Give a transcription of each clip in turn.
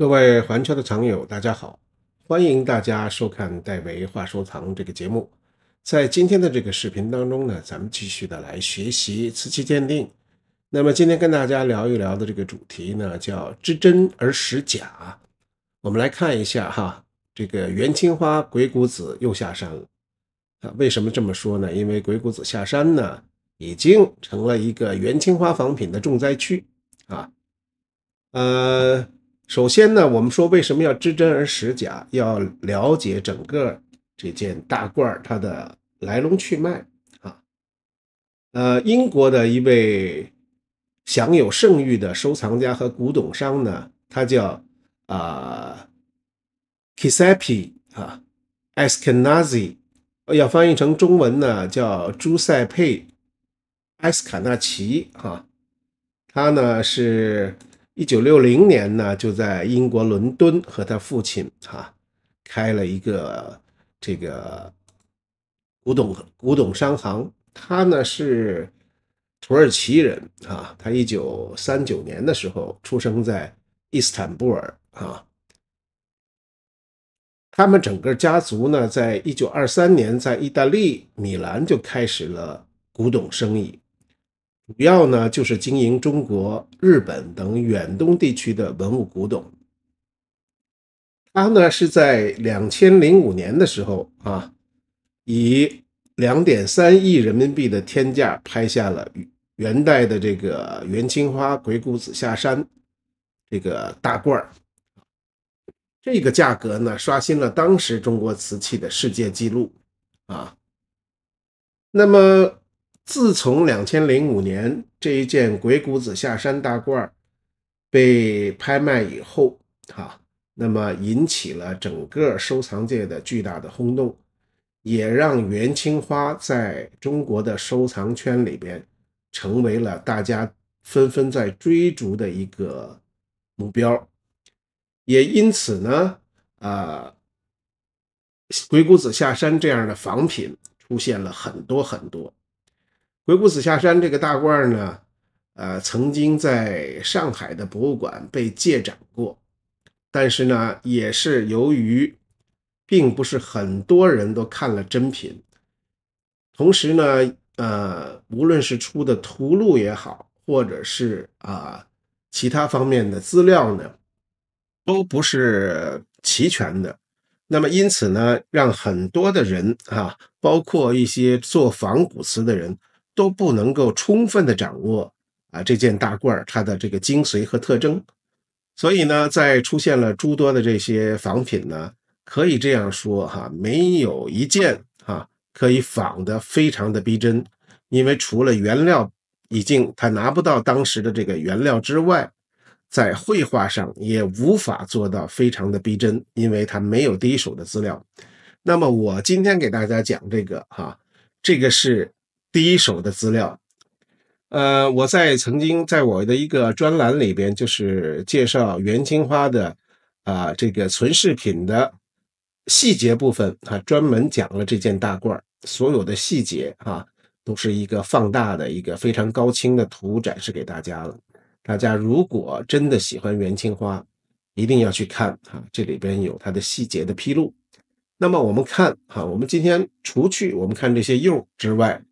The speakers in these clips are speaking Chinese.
各位环球的藏友，大家好！欢迎大家收看《戴维话收藏》这个节目。在今天的这个视频当中呢，咱们继续的来学习瓷器鉴定。那么今天跟大家聊一聊的这个主题呢，叫“知真而识假”。我们来看一下哈，这个元青花鬼谷子又下山了。啊，为什么这么说呢？因为鬼谷子下山呢，已经成了一个元青花仿品的重灾区啊。呃。首先呢，我们说为什么要知真而识假，要了解整个这件大罐儿它的来龙去脉啊。呃，英国的一位享有盛誉的收藏家和古董商呢，他叫啊 k i s a p i 啊，Eskenazi，要翻译成中文呢叫朱塞佩·埃斯卡纳奇哈，他呢是。一九六零年呢，就在英国伦敦和他父亲哈开了一个这个古董古董商行。他呢是土耳其人啊，他一九三九年的时候出生在伊斯坦布尔啊。他们整个家族呢，在一九二三年在意大利米兰就开始了古董生意。主要呢就是经营中国、日本等远东地区的文物古董。他呢是在两千零五年的时候啊，以两点三亿人民币的天价拍下了元代的这个元青花《鬼谷子下山》这个大罐儿，这个价格呢刷新了当时中国瓷器的世界纪录啊。那么，自从两千零五年这一件《鬼谷子下山》大罐被拍卖以后，哈，那么引起了整个收藏界的巨大的轰动，也让元青花在中国的收藏圈里边成为了大家纷纷在追逐的一个目标，也因此呢，啊，《鬼谷子下山》这样的仿品出现了很多很多。鬼谷子下山这个大罐呢，呃，曾经在上海的博物馆被借展过，但是呢，也是由于并不是很多人都看了真品，同时呢，呃，无论是出的图录也好，或者是啊其他方面的资料呢，都不是齐全的。那么因此呢，让很多的人啊，包括一些做仿古瓷的人。都不能够充分的掌握啊，这件大罐儿它的这个精髓和特征，所以呢，在出现了诸多的这些仿品呢，可以这样说哈，没有一件哈可以仿的非常的逼真，因为除了原料已经他拿不到当时的这个原料之外，在绘画上也无法做到非常的逼真，因为它没有第一手的资料。那么我今天给大家讲这个哈，这个是。第一手的资料，呃，我在曾经在我的一个专栏里边，就是介绍元青花的啊，这个存世品的细节部分啊，专门讲了这件大罐儿所有的细节啊，都是一个放大的一个非常高清的图展示给大家了。大家如果真的喜欢元青花，一定要去看哈，这里边有它的细节的披露。那么我们看哈，我们今天除去我们看这些釉之外。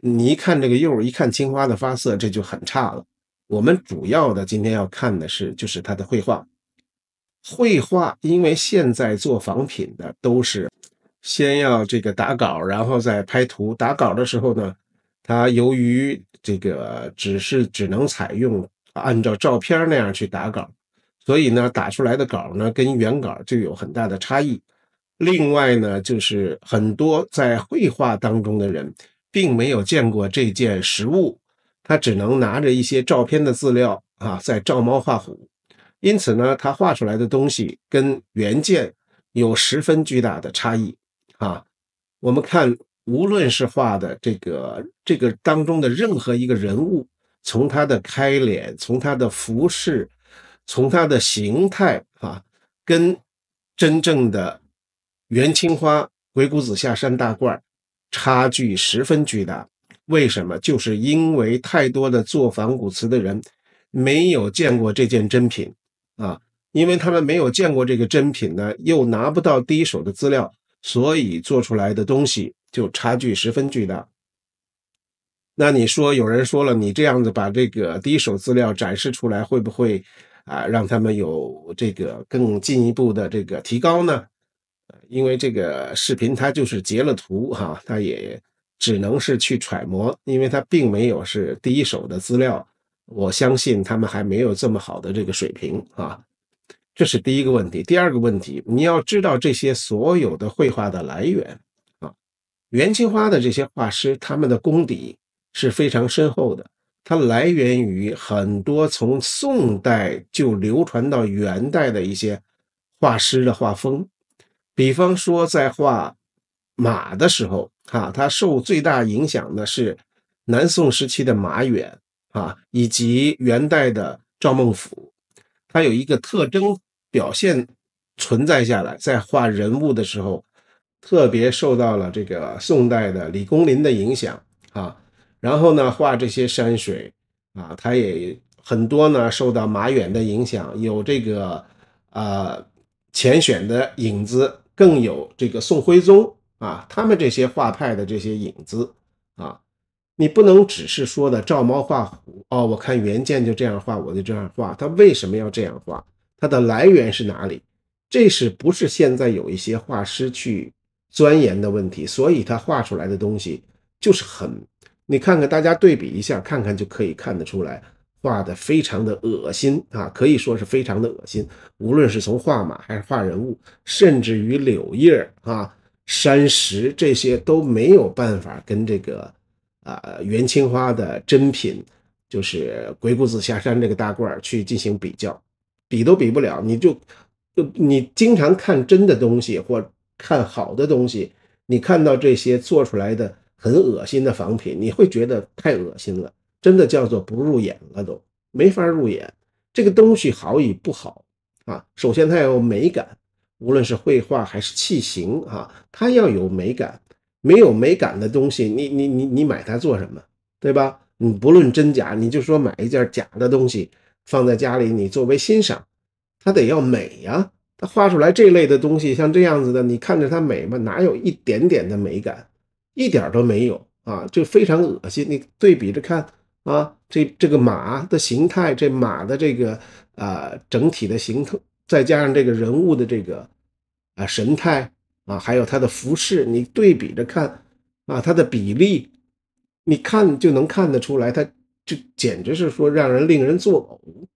你一看这个釉，一看青花的发色，这就很差了。我们主要的今天要看的是，就是它的绘画。绘画，因为现在做仿品的都是先要这个打稿，然后再拍图。打稿的时候呢，它由于这个只是只能采用按照照片那样去打稿，所以呢，打出来的稿呢跟原稿就有很大的差异。另外呢，就是很多在绘画当中的人。并没有见过这件实物，他只能拿着一些照片的资料啊，在照猫画虎，因此呢，他画出来的东西跟原件有十分巨大的差异啊。我们看，无论是画的这个这个当中的任何一个人物，从他的开脸，从他的服饰，从他的形态啊，跟真正的元青花《鬼谷子下山》大罐儿。差距十分巨大，为什么？就是因为太多的做仿古瓷的人没有见过这件真品啊，因为他们没有见过这个真品呢，又拿不到第一手的资料，所以做出来的东西就差距十分巨大。那你说，有人说了，你这样子把这个第一手资料展示出来，会不会啊让他们有这个更进一步的这个提高呢？呃，因为这个视频它就是截了图哈，它也只能是去揣摩，因为它并没有是第一手的资料。我相信他们还没有这么好的这个水平啊，这是第一个问题。第二个问题，你要知道这些所有的绘画的来源啊，元青花的这些画师他们的功底是非常深厚的，它来源于很多从宋代就流传到元代的一些画师的画风。比方说，在画马的时候，哈，他受最大影响的是南宋时期的马远，啊，以及元代的赵孟頫，他有一个特征表现存在下来。在画人物的时候，特别受到了这个宋代的李公麟的影响，啊，然后呢，画这些山水，啊，他也很多呢，受到马远的影响，有这个呃钱选的影子。更有这个宋徽宗啊，他们这些画派的这些影子啊，你不能只是说的照猫画虎哦。我看原件就这样画，我就这样画。他为什么要这样画？它的来源是哪里？这是不是现在有一些画师去钻研的问题？所以他画出来的东西就是很……你看看，大家对比一下，看看就可以看得出来。画的非常的恶心啊，可以说是非常的恶心。无论是从画马还是画人物，甚至于柳叶啊、山石这些都没有办法跟这个啊元青花的真品，就是鬼谷子下山这个大罐去进行比较，比都比不了。你就，就你经常看真的东西或看好的东西，你看到这些做出来的很恶心的仿品，你会觉得太恶心了。真的叫做不入眼了，都没法入眼。这个东西好与不好啊，首先它要有美感，无论是绘画还是器型啊，它要有美感。没有美感的东西，你你你你买它做什么？对吧？你不论真假，你就说买一件假的东西放在家里，你作为欣赏，它得要美呀。它画出来这类的东西，像这样子的，你看着它美吗？哪有一点点的美感？一点都没有啊，就非常恶心。你对比着看。啊，这这个马的形态，这马的这个呃整体的形态，再加上这个人物的这个啊神态啊，还有他的服饰，你对比着看啊，他的比例，你看就能看得出来，他就简直是说让人令人作呕。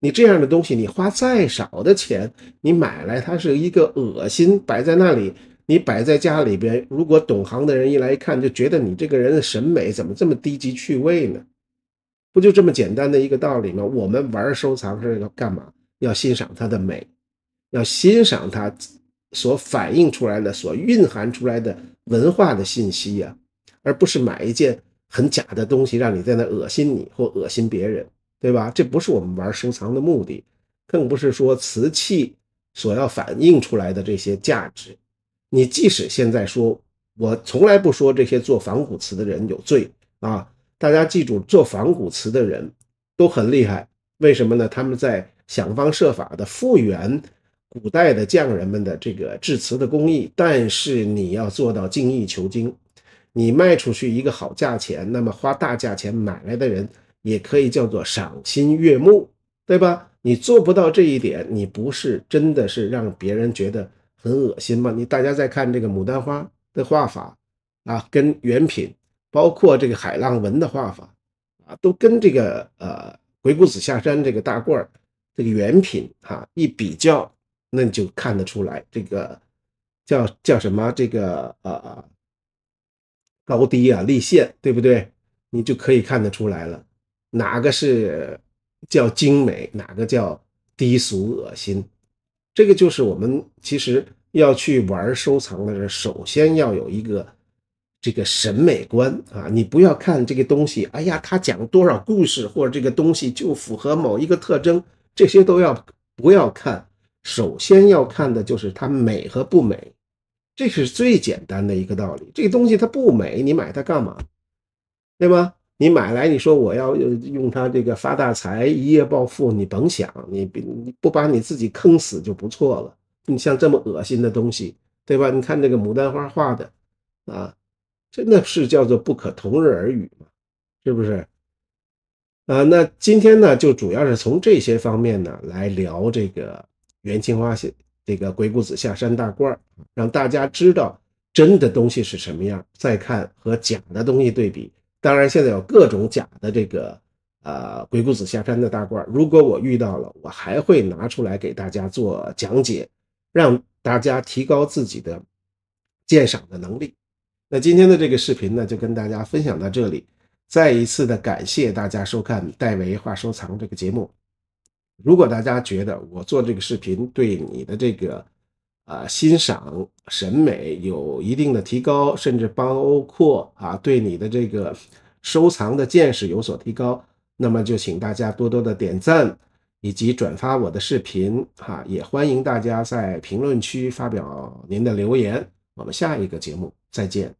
你这样的东西，你花再少的钱，你买来它是一个恶心，摆在那里，你摆在家里边，如果懂行的人一来一看，就觉得你这个人的审美怎么这么低级趣味呢？不就这么简单的一个道理吗？我们玩收藏是要干嘛？要欣赏它的美，要欣赏它所反映出来的、所蕴含出来的文化的信息呀，而不是买一件很假的东西让你在那恶心你或恶心别人，对吧？这不是我们玩收藏的目的，更不是说瓷器所要反映出来的这些价值。你即使现在说，我从来不说这些做仿古瓷的人有罪啊。大家记住，做仿古瓷的人都很厉害，为什么呢？他们在想方设法的复原古代的匠人们的这个制瓷的工艺。但是你要做到精益求精，你卖出去一个好价钱，那么花大价钱买来的人也可以叫做赏心悦目，对吧？你做不到这一点，你不是真的是让别人觉得很恶心吗？你大家再看这个牡丹花的画法啊，跟原品。包括这个海浪纹的画法啊，都跟这个呃《鬼谷子下山》这个大罐儿这个原品哈一比较，那你就看得出来，这个叫叫什么这个呃高低啊立线，对不对？你就可以看得出来了，哪个是叫精美，哪个叫低俗恶心。这个就是我们其实要去玩收藏的人，首先要有一个。这个审美观啊，你不要看这个东西。哎呀，它讲多少故事，或者这个东西就符合某一个特征，这些都要不要看。首先要看的就是它美和不美，这是最简单的一个道理。这个东西它不美，你买它干嘛？对吗？你买来，你说我要用它这个发大财、一夜暴富，你甭想，你你不把你自己坑死就不错了。你像这么恶心的东西，对吧？你看这个牡丹花画的啊。真的是叫做不可同日而语嘛，是不是？啊，那今天呢，就主要是从这些方面呢来聊这个元青花写这个鬼谷子下山大罐儿，让大家知道真的东西是什么样，再看和假的东西对比。当然，现在有各种假的这个呃鬼谷子下山的大罐儿，如果我遇到了，我还会拿出来给大家做讲解，让大家提高自己的鉴赏的能力。那今天的这个视频呢，就跟大家分享到这里。再一次的感谢大家收看《戴维画收藏》这个节目。如果大家觉得我做这个视频对你的这个，呃，欣赏审美有一定的提高，甚至包括啊，对你的这个收藏的见识有所提高，那么就请大家多多的点赞以及转发我的视频哈。也欢迎大家在评论区发表您的留言。我们下一个节目。再见。